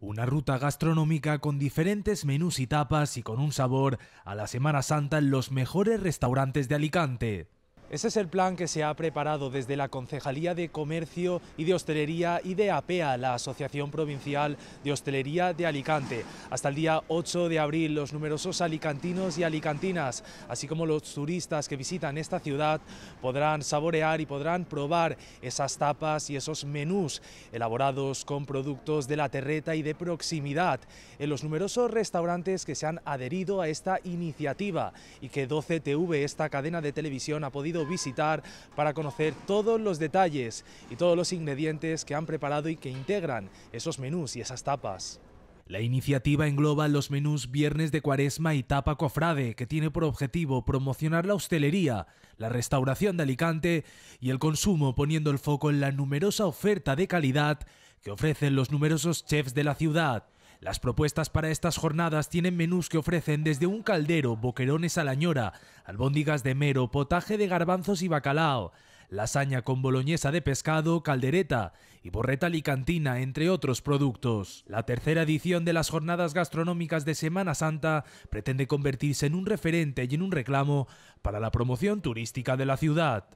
Una ruta gastronómica con diferentes menús y tapas y con un sabor a la Semana Santa en los mejores restaurantes de Alicante. Ese es el plan que se ha preparado desde la Concejalía de Comercio y de Hostelería y de APEA, la Asociación Provincial de Hostelería de Alicante. Hasta el día 8 de abril, los numerosos alicantinos y alicantinas, así como los turistas que visitan esta ciudad, podrán saborear y podrán probar esas tapas y esos menús elaborados con productos de la terreta y de proximidad en los numerosos restaurantes que se han adherido a esta iniciativa y que 12TV, esta cadena de televisión, ha podido visitar para conocer todos los detalles y todos los ingredientes que han preparado y que integran esos menús y esas tapas. La iniciativa engloba los menús Viernes de Cuaresma y Tapa Cofrade, que tiene por objetivo promocionar la hostelería, la restauración de Alicante y el consumo poniendo el foco en la numerosa oferta de calidad que ofrecen los numerosos chefs de la ciudad. Las propuestas para estas jornadas tienen menús que ofrecen desde un caldero, boquerones a la ñora, albóndigas de mero, potaje de garbanzos y bacalao, lasaña con boloñesa de pescado, caldereta y borreta licantina, entre otros productos. La tercera edición de las jornadas gastronómicas de Semana Santa pretende convertirse en un referente y en un reclamo para la promoción turística de la ciudad.